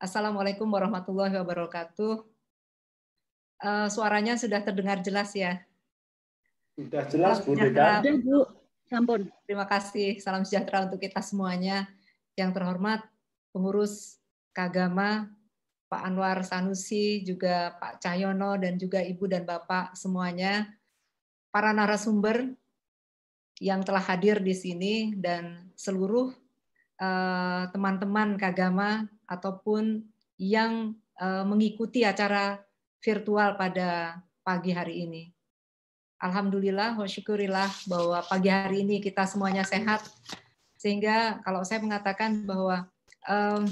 Assalamualaikum warahmatullahi wabarakatuh. Uh, suaranya sudah terdengar jelas ya? Sudah jelas, Bu Sampun. Terima kasih. Salam sejahtera untuk kita semuanya. Yang terhormat pengurus Kagama, Pak Anwar Sanusi, juga Pak Cahyono, dan juga Ibu dan Bapak semuanya. Para narasumber yang telah hadir di sini dan seluruh eh, teman-teman uh, teman -teman Kagama ataupun yang eh, mengikuti acara virtual pada pagi hari ini. Alhamdulillah, wa syukurillah bahwa pagi hari ini kita semuanya sehat. Sehingga kalau saya mengatakan bahwa um,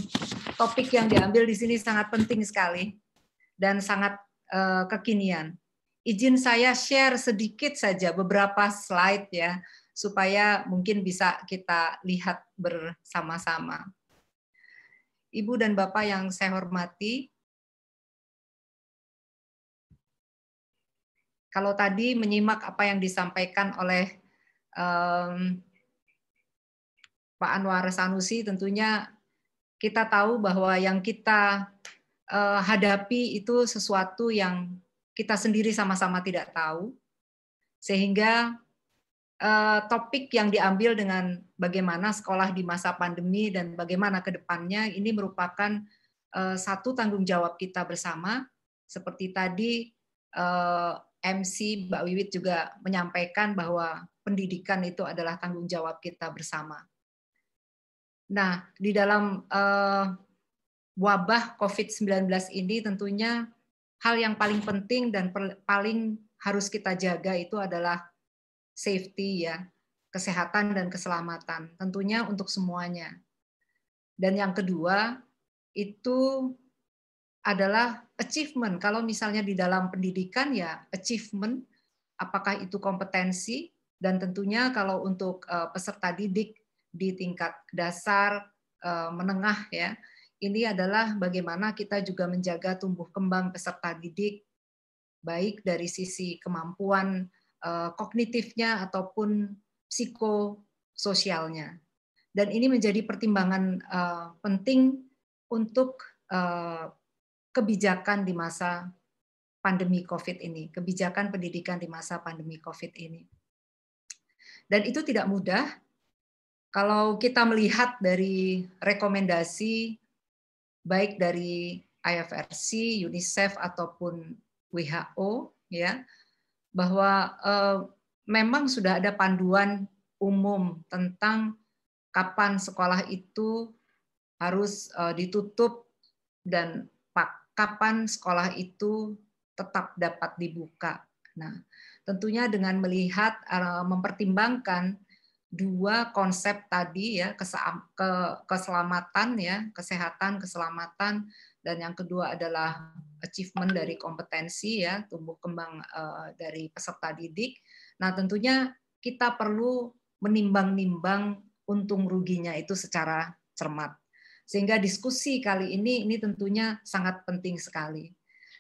topik yang diambil di sini sangat penting sekali dan sangat uh, kekinian. Izin saya share sedikit saja beberapa slide ya supaya mungkin bisa kita lihat bersama-sama. Ibu dan Bapak yang saya hormati, kalau tadi menyimak apa yang disampaikan oleh um, Pak Anwar Sanusi, tentunya kita tahu bahwa yang kita uh, hadapi itu sesuatu yang kita sendiri sama-sama tidak tahu, sehingga Eh, topik yang diambil dengan bagaimana sekolah di masa pandemi dan bagaimana ke depannya ini merupakan eh, satu tanggung jawab kita bersama. Seperti tadi eh, MC Mbak Wiwit juga menyampaikan bahwa pendidikan itu adalah tanggung jawab kita bersama. Nah, di dalam wabah COVID-19 ini tentunya hal yang paling penting dan paling harus kita jaga itu adalah safety ya, kesehatan dan keselamatan, tentunya untuk semuanya. Dan yang kedua, itu adalah achievement. Kalau misalnya di dalam pendidikan ya achievement, apakah itu kompetensi dan tentunya kalau untuk eh, peserta didik di tingkat dasar, eh, menengah ya, ini adalah bagaimana kita juga menjaga tumbuh kembang peserta didik baik dari sisi kemampuan Eh, kognitifnya ataupun psikososialnya. Dan ini menjadi pertimbangan eh, penting untuk eh, kebijakan di masa pandemi COVID ini, kebijakan pendidikan di masa pandemi COVID ini. Dan itu tidak mudah. Kalau kita melihat dari rekomendasi baik dari IFRC, UNICEF ataupun WHO, ya bahwa eh, memang sudah ada panduan umum tentang kapan sekolah itu harus eh, ditutup dan kapan sekolah itu tetap dapat dibuka. Nah, tentunya dengan melihat eh, mempertimbangkan dua konsep tadi ya keselamatan ya kesehatan keselamatan dan yang kedua adalah achievement dari kompetensi ya tumbuh kembang uh, dari peserta didik. Nah tentunya kita perlu menimbang-nimbang untung ruginya itu secara cermat. Sehingga diskusi kali ini ini tentunya sangat penting sekali.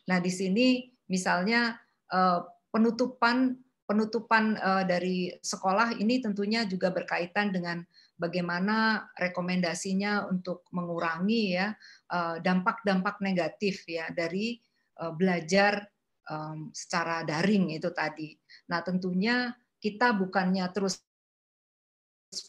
Nah di sini misalnya uh, penutupan penutupan uh, dari sekolah ini tentunya juga berkaitan dengan bagaimana rekomendasinya untuk mengurangi ya eh, dampak-dampak negatif ya dari eh, belajar secara daring itu tadi. Nah, tentunya kita bukannya terus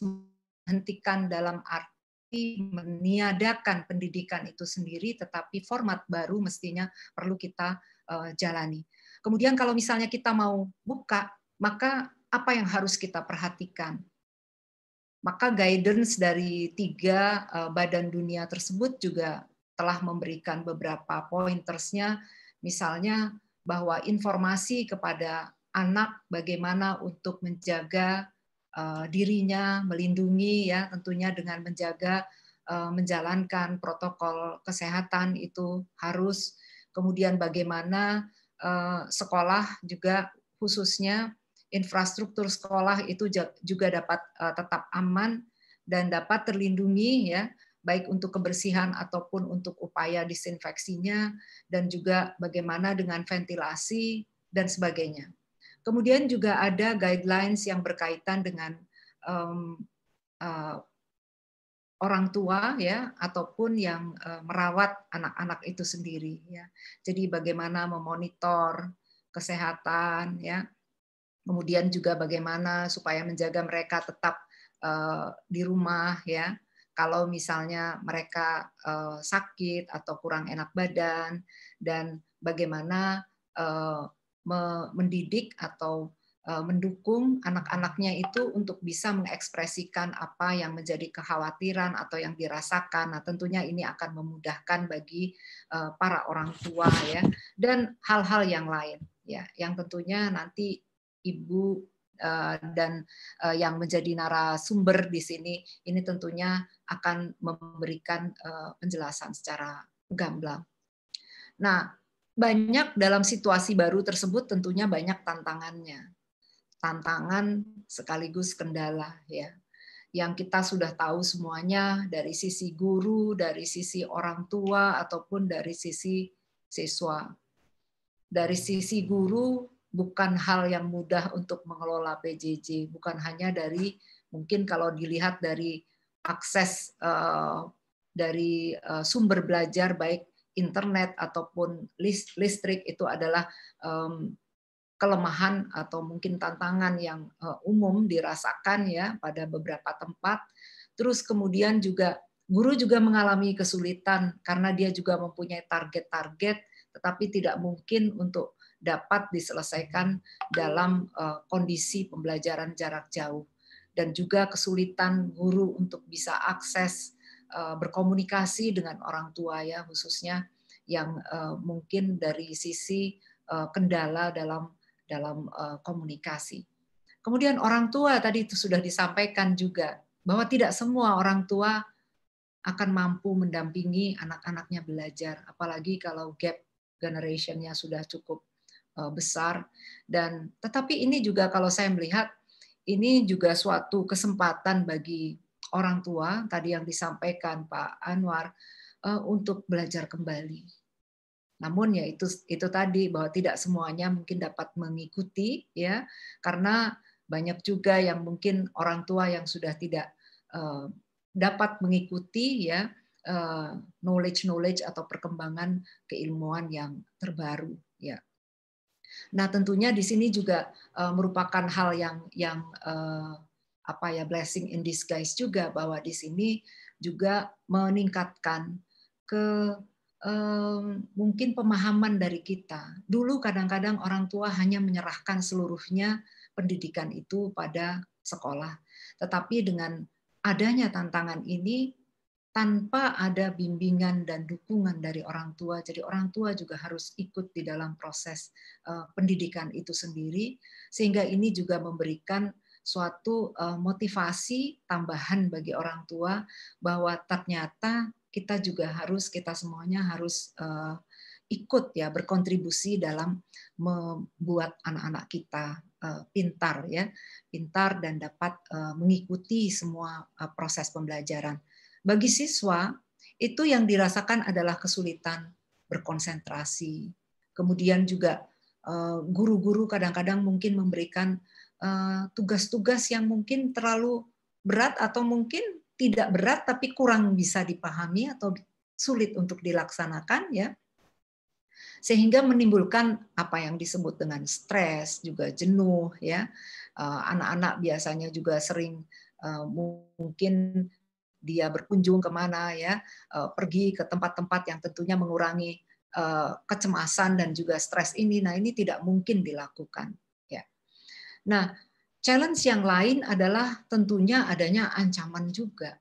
menghentikan dalam arti meniadakan pendidikan itu sendiri, tetapi format baru mestinya perlu kita eh, jalani. Kemudian kalau misalnya kita mau buka, maka apa yang harus kita perhatikan? Maka guidance dari tiga eh, badan dunia tersebut juga telah memberikan beberapa pointersnya, misalnya bahwa informasi kepada anak bagaimana untuk menjaga eh, dirinya, melindungi ya tentunya dengan menjaga eh, menjalankan protokol kesehatan itu harus kemudian bagaimana sekolah juga khususnya infrastruktur sekolah itu juga dapat eh, tetap aman dan dapat terlindungi ya baik untuk kebersihan ataupun untuk upaya disinfeksinya dan juga bagaimana dengan ventilasi dan sebagainya. Kemudian juga ada guidelines yang berkaitan dengan um, uh, orang tua ya ataupun yang uh, merawat anak-anak itu sendiri ya. Jadi bagaimana memonitor kesehatan ya, Kemudian juga bagaimana supaya menjaga mereka tetap uh, di rumah ya. Kalau misalnya mereka uh, sakit atau kurang enak badan dan bagaimana uh, mendidik atau mendukung anak-anaknya itu untuk bisa mengekspresikan apa yang menjadi kekhawatiran atau yang dirasakan. Nah, tentunya ini akan memudahkan bagi para orang tua ya dan hal-hal yang lain ya yang tentunya nanti ibu eh, dan eh, yang menjadi narasumber di sini ini tentunya akan memberikan eh, penjelasan secara gamblang. Nah, banyak dalam situasi baru tersebut tentunya banyak tantangannya. Tantangan sekaligus kendala ya. Yang kita sudah tahu semuanya dari sisi guru, dari sisi orang tua ataupun dari sisi siswa. Dari sisi guru bukan hal yang mudah untuk mengelola PJJ, bukan hanya dari mungkin kalau dilihat dari akses eh, dari eh, sumber belajar baik internet ataupun listrik itu adalah kelemahan atau mungkin tantangan yang eh, umum dirasakan ya pada beberapa tempat. Terus kemudian juga guru juga mengalami kesulitan karena dia juga mempunyai target-target tetapi tidak mungkin untuk dapat diselesaikan dalam eh, kondisi pembelajaran jarak jauh dan juga kesulitan guru untuk bisa akses eh, berkomunikasi dengan orang tua ya khususnya yang eh, mungkin dari sisi kendala dalam dalam komunikasi. Kemudian orang tua tadi itu sudah disampaikan juga bahwa tidak semua orang tua akan mampu mendampingi anak-anaknya belajar, apalagi kalau gap generationnya sudah cukup Eh, besar dan tetapi ini juga kalau saya melihat ini juga suatu kesempatan bagi orang tua tadi yang disampaikan Pak Anwar eh, untuk belajar kembali. Namun ya itu itu tadi bahwa tidak semuanya mungkin dapat mengikuti ya karena banyak juga yang mungkin orang tua yang sudah tidak eh, dapat mengikuti ya knowledge-knowledge atau perkembangan keilmuan yang terbaru ya Nah, tentunya di sini juga uh, merupakan hal yang yang uh, apa ya blessing in disguise juga bahwa di sini juga meningkatkan ke um, mungkin pemahaman dari kita. Dulu kadang-kadang orang tua hanya menyerahkan seluruhnya pendidikan itu pada sekolah. Tetapi dengan adanya tantangan ini tanpa ada bimbingan dan dukungan dari orang tua. Jadi orang tua juga harus ikut di dalam proses eh, pendidikan itu sendiri sehingga ini juga memberikan suatu eh, motivasi tambahan bagi orang tua bahwa ternyata kita juga harus kita semuanya harus eh, ikut ya berkontribusi dalam membuat anak-anak kita pintar ya, pintar dan dapat mengikuti semua proses pembelajaran. Bagi siswa, itu yang dirasakan adalah kesulitan berkonsentrasi. Kemudian juga eh, guru-guru kadang-kadang mungkin memberikan eh, tugas-tugas yang mungkin terlalu berat atau mungkin tidak berat tapi kurang bisa dipahami atau sulit untuk dilaksanakan ya. Sehingga menimbulkan apa yang disebut dengan stres, juga jenuh ya. Eh, anak-anak biasanya juga sering mungkin dia berkunjung kemana ya, eh, pergi ke tempat-tempat yang tentunya mengurangi eh, kecemasan dan juga stres ini. Nah, ini tidak mungkin dilakukan. Ya. Nah, challenge yang lain adalah tentunya adanya ancaman juga.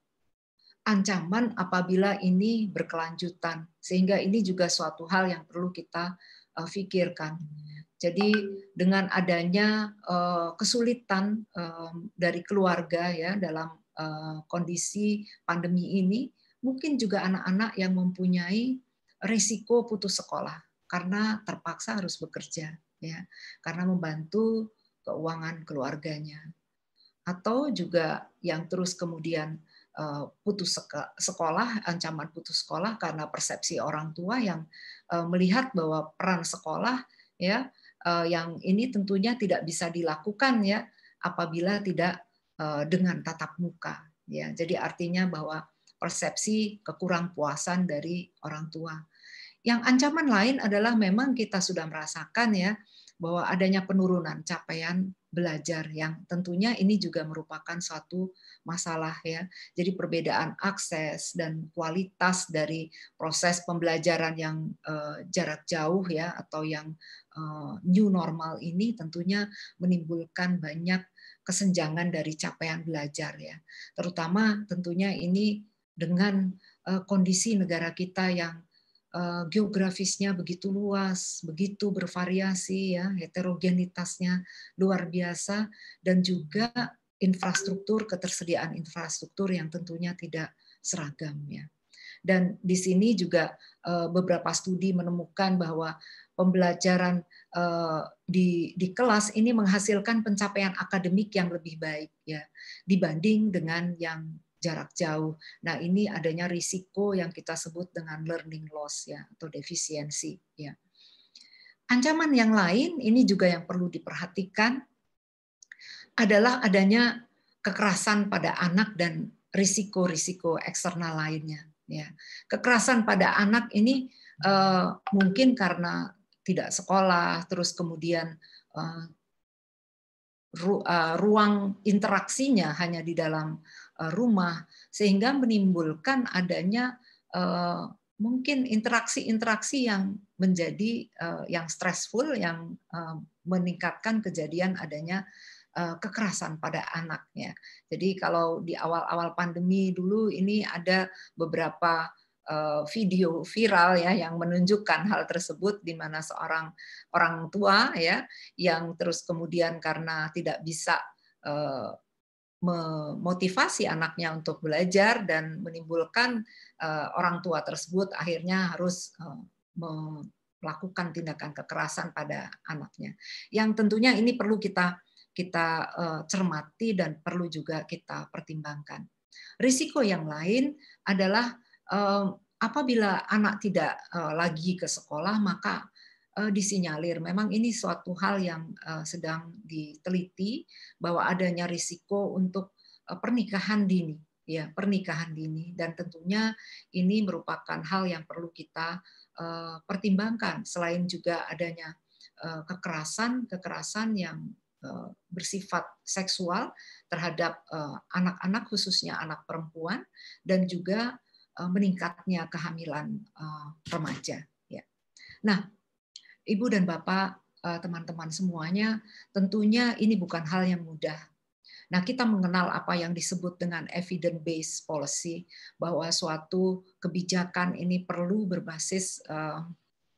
Ancaman apabila ini berkelanjutan, sehingga ini juga suatu hal yang perlu kita eh, pikirkan. Jadi dengan adanya kesulitan dari keluarga ya dalam Eh, kondisi pandemi ini, mungkin juga anak-anak yang mempunyai risiko putus sekolah karena terpaksa harus bekerja ya karena membantu keuangan keluarganya atau juga yang terus kemudian eh, putus sekolah ancaman putus sekolah karena persepsi orang tua yang eh, melihat bahwa peran sekolah ya yang ini tentunya tidak bisa dilakukan ya apabila tidak Eh, dengan tatap muka ya jadi artinya bahwa persepsi kekurang puasan dari orang tua yang ancaman lain adalah memang kita sudah merasakan ya bahwa adanya penurunan capaian belajar yang tentunya ini juga merupakan suatu masalah ya. Jadi perbedaan akses dan kualitas dari proses pembelajaran yang uh, jarak jauh ya atau yang uh, new normal ini tentunya menimbulkan banyak kesenjangan dari capaian belajar ya. Terutama tentunya ini dengan uh, kondisi negara kita yang Eh, geografisnya begitu luas, begitu bervariasi ya, heterogenitasnya luar biasa dan juga infrastruktur ketersediaan infrastruktur yang tentunya tidak seragam ya. Dan di sini juga eh, beberapa studi menemukan bahwa pembelajaran eh, di di kelas ini menghasilkan pencapaian akademik yang lebih baik ya dibanding dengan yang jarak jauh. Nah, ini adanya risiko yang kita sebut dengan learning loss ya atau defisiensi ya. Ancaman yang lain ini juga yang perlu diperhatikan adalah adanya kekerasan pada anak dan risiko-risiko eksternal lainnya ya. Kekerasan pada anak ini uh, mungkin karena tidak sekolah terus kemudian uh, ruang interaksinya hanya di dalam Eh, rumah sehingga menimbulkan adanya eh, mungkin interaksi-interaksi yang menjadi eh, yang stressful yang meningkatkan kejadian adanya kekerasan pada anaknya. Jadi kalau di awal-awal pandemi dulu ini ada beberapa video viral ya yang menunjukkan hal tersebut di mana seorang orang tua ya yang terus kemudian karena tidak bisa memotivasi anaknya untuk belajar dan menimbulkan eh, orang tua tersebut akhirnya harus eh, melakukan tindakan kekerasan pada anaknya. Yang tentunya ini perlu kita kita eh, cermati dan perlu juga kita pertimbangkan. Risiko yang lain adalah apabila anak tidak lagi ke sekolah maka Eh, disinyalir. Memang ini suatu hal yang eh, sedang diteliti bahwa adanya risiko untuk eh, pernikahan dini, ya pernikahan dini, dan tentunya ini merupakan hal yang perlu kita pertimbangkan. Selain juga adanya kekerasan, kekerasan yang bersifat seksual terhadap anak-anak khususnya anak perempuan dan juga meningkatnya kehamilan remaja. Ya. Nah, Ibu dan Bapak, eh, teman-teman semuanya, tentunya ini bukan hal yang mudah. Nah, kita mengenal apa yang disebut dengan evidence-based policy, bahwa suatu kebijakan ini perlu berbasis eh,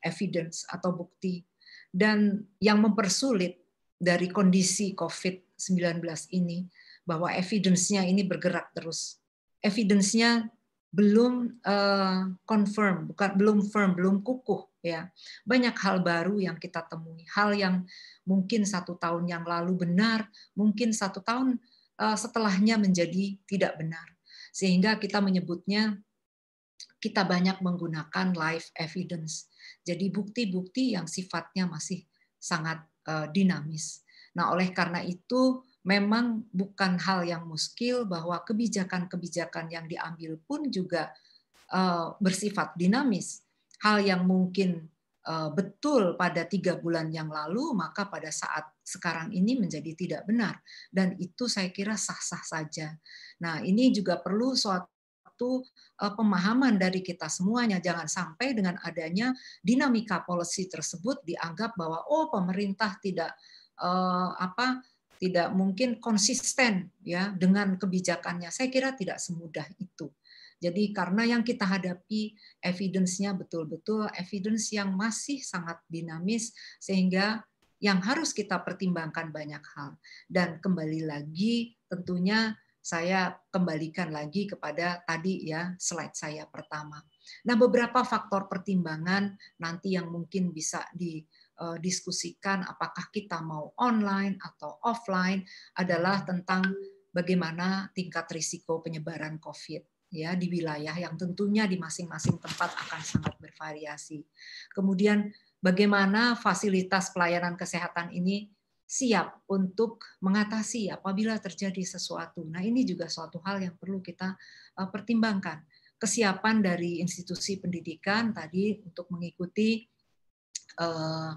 evidence atau bukti. Dan yang mempersulit dari kondisi COVID-19 ini, bahwa evidence-nya ini bergerak terus. Evidence-nya belum uh, confirm, bukan belum firm, belum kukuh ya. Banyak hal baru yang kita temui, hal yang mungkin satu tahun yang lalu benar, mungkin satu tahun uh, setelahnya menjadi tidak benar, sehingga kita menyebutnya kita banyak menggunakan live evidence, jadi bukti-bukti yang sifatnya masih sangat uh, dinamis. Nah, oleh karena itu memang bukan hal yang muskil bahwa kebijakan-kebijakan yang diambil pun juga eh, bersifat dinamis. Hal yang mungkin eh, betul pada tiga bulan yang lalu, maka pada saat sekarang ini menjadi tidak benar. Dan itu saya kira sah-sah saja. Nah ini juga perlu suatu eh, pemahaman dari kita semuanya. Jangan sampai dengan adanya dinamika polisi tersebut dianggap bahwa oh pemerintah tidak uh, apa tidak mungkin konsisten ya dengan kebijakannya. Saya kira tidak semudah itu. Jadi karena yang kita hadapi evidence-nya betul-betul evidence yang masih sangat dinamis sehingga yang harus kita pertimbangkan banyak hal. Dan kembali lagi tentunya saya kembalikan lagi kepada tadi ya slide saya pertama. Nah, beberapa faktor pertimbangan nanti yang mungkin bisa di Eh, diskusikan apakah kita mau online atau offline adalah hmm. tentang bagaimana tingkat risiko penyebaran COVID ya di wilayah yang tentunya di masing-masing tempat akan sangat bervariasi. Kemudian bagaimana fasilitas pelayanan kesehatan ini siap untuk mengatasi apabila terjadi sesuatu. Nah, ini juga suatu hal yang perlu kita eh, pertimbangkan. Kesiapan dari institusi pendidikan tadi untuk mengikuti Eh,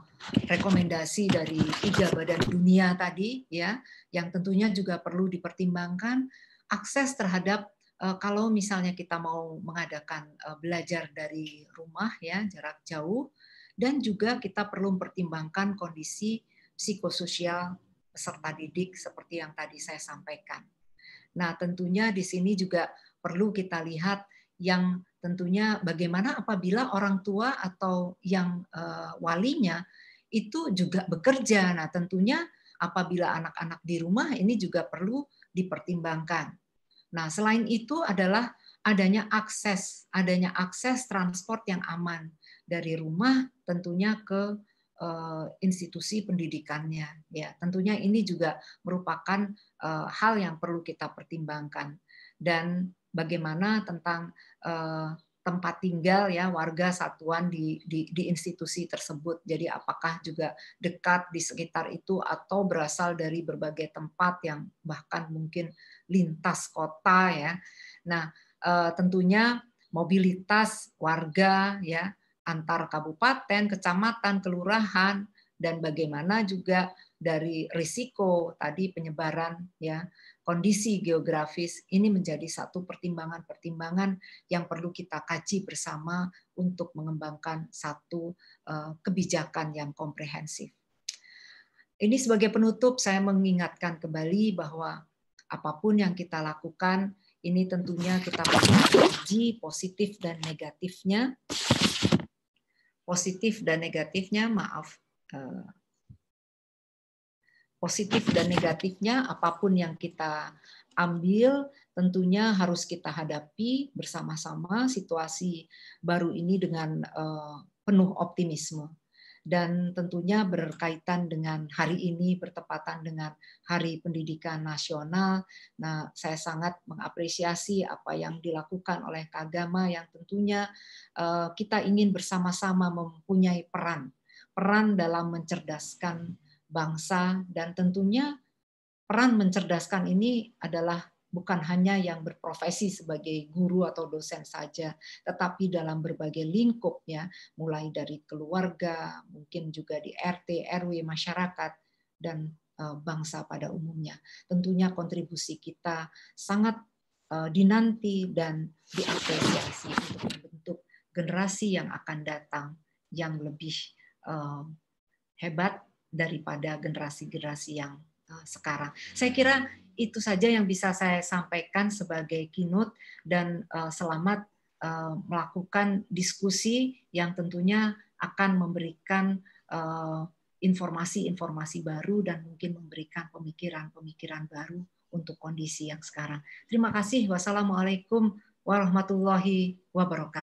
rekomendasi dari tiga badan dunia tadi ya yang tentunya juga perlu dipertimbangkan akses terhadap eh, kalau misalnya kita mau mengadakan eh, belajar dari rumah ya jarak jauh dan juga kita perlu mempertimbangkan kondisi psikososial peserta didik seperti yang tadi saya sampaikan. Nah, tentunya di sini juga perlu kita lihat yang tentunya bagaimana apabila orang tua atau yang uh, walinya itu juga bekerja. Nah, tentunya apabila anak-anak di rumah ini juga perlu dipertimbangkan. Nah, selain itu adalah adanya akses, adanya akses transport yang aman dari rumah tentunya ke eh, institusi pendidikannya. Ya, tentunya ini juga merupakan eh, hal yang perlu kita pertimbangkan. Dan bagaimana tentang uh, tempat tinggal ya warga satuan di, di, di institusi tersebut. Jadi apakah juga dekat di sekitar itu atau berasal dari berbagai tempat yang bahkan mungkin lintas kota ya. Nah eh, tentunya mobilitas warga ya antar kabupaten, kecamatan, kelurahan dan bagaimana juga dari risiko tadi penyebaran ya kondisi geografis ini menjadi satu pertimbangan-pertimbangan yang perlu kita kaji bersama untuk mengembangkan satu eh, kebijakan yang komprehensif. Ini sebagai penutup saya mengingatkan kembali bahwa apapun yang kita lakukan ini tentunya kita kaji positif dan negatifnya. Positif dan negatifnya, maaf, eh, positif dan negatifnya apapun yang kita ambil tentunya harus kita hadapi bersama-sama situasi baru ini dengan eh, penuh optimisme dan tentunya berkaitan dengan hari ini bertepatan dengan Hari Pendidikan Nasional. Nah, saya sangat mengapresiasi apa yang dilakukan oleh Kagama yang tentunya eh, kita ingin bersama-sama mempunyai peran, peran dalam mencerdaskan bangsa, dan tentunya peran mencerdaskan ini adalah bukan hanya yang berprofesi sebagai guru atau dosen saja, tetapi dalam berbagai lingkupnya, mulai dari keluarga, mungkin juga di RT, RW, masyarakat, dan eh, bangsa pada umumnya. Tentunya kontribusi kita sangat eh, dinanti dan diapresiasi untuk membentuk generasi yang akan datang yang lebih eh, hebat, daripada generasi-generasi yang eh, sekarang. Saya hmm. kira itu saja yang bisa saya sampaikan sebagai keynote dan eh, selamat eh, melakukan diskusi yang tentunya akan memberikan informasi-informasi baru dan mungkin memberikan pemikiran-pemikiran baru untuk kondisi yang sekarang. Terima kasih. Wassalamualaikum warahmatullahi wabarakatuh.